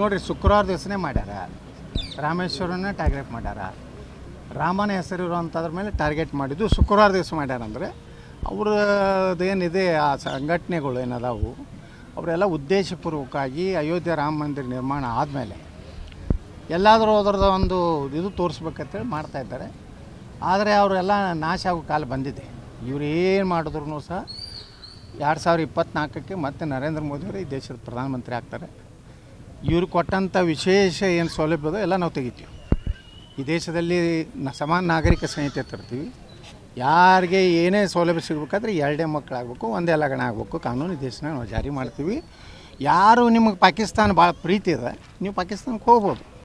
ನೋಡಿರಿ ಶುಕ್ರವಾರ ದಿವಸನೇ ಮಾಡ್ಯಾರ ರಾಮೇಶ್ವರನೇ ಟಾರ್ಗೆಟ್ ಮಾಡ್ಯಾರ ರಾಮನ ಹೆಸರು ಮೇಲೆ ಟಾರ್ಗೆಟ್ ಮಾಡಿದ್ದು ಶುಕ್ರವಾರ ದಿವಸ ಮಾಡ್ಯಾರ ಅಂದರೆ ಅವ್ರದ್ದೇನಿದೆ ಆ ಸಂಘಟನೆಗಳು ಏನದಾವು ಅವರೆಲ್ಲ ಉದ್ದೇಶಪೂರ್ವಕವಾಗಿ ಅಯೋಧ್ಯೆ ರಾಮ ಮಂದಿರ ನಿರ್ಮಾಣ ಆದಮೇಲೆ ಎಲ್ಲಾದರೂ ಅದರದ ಒಂದು ಇದು ತೋರಿಸ್ಬೇಕಂತೇಳಿ ಮಾಡ್ತಾಯಿದ್ದಾರೆ ಆದರೆ ಅವರೆಲ್ಲ ನಾಶ ಆಗೋ ಕಾಲ ಬಂದಿದೆ ಇವರು ಏನು ಮಾಡಿದ್ರು ಸಹ ಎರಡು ಸಾವಿರ ಇಪ್ಪತ್ತ್ನಾಲ್ಕಕ್ಕೆ ಮತ್ತೆ ನರೇಂದ್ರ ಮೋದಿಯವರು ಈ ದೇಶದ ಪ್ರಧಾನಮಂತ್ರಿ ಆಗ್ತಾರೆ ಇವರು ಕೊಟ್ಟಂಥ ವಿಶೇಷ ಏನು ಸೌಲಭ್ಯ ಎಲ್ಲ ನಾವು ತೆಗಿತೀವಿ ಈ ದೇಶದಲ್ಲಿ ನ ಸಮಾನ ನಾಗರಿಕ ಸಂಹಿತೆ ತರ್ತೀವಿ ಯಾರಿಗೆ ಏನೇ ಸೌಲಭ್ಯ ಸಿಗಬೇಕಾದ್ರೆ ಎರಡೇ ಮಕ್ಕಳಾಗಬೇಕು ಒಂದೇ ಲಗಣ ಆಗಬೇಕು ಕಾನೂನು ಈ ದೇಶನ ನಾವು ಜಾರಿ ಮಾಡ್ತೀವಿ ಯಾರು ನಿಮಗೆ ಪಾಕಿಸ್ತಾನ ಭಾಳ ಪ್ರೀತಿ ಇದೆ ನೀವು ಪಾಕಿಸ್ತಾನಕ್ಕೆ ಹೋಗ್ಬೋದು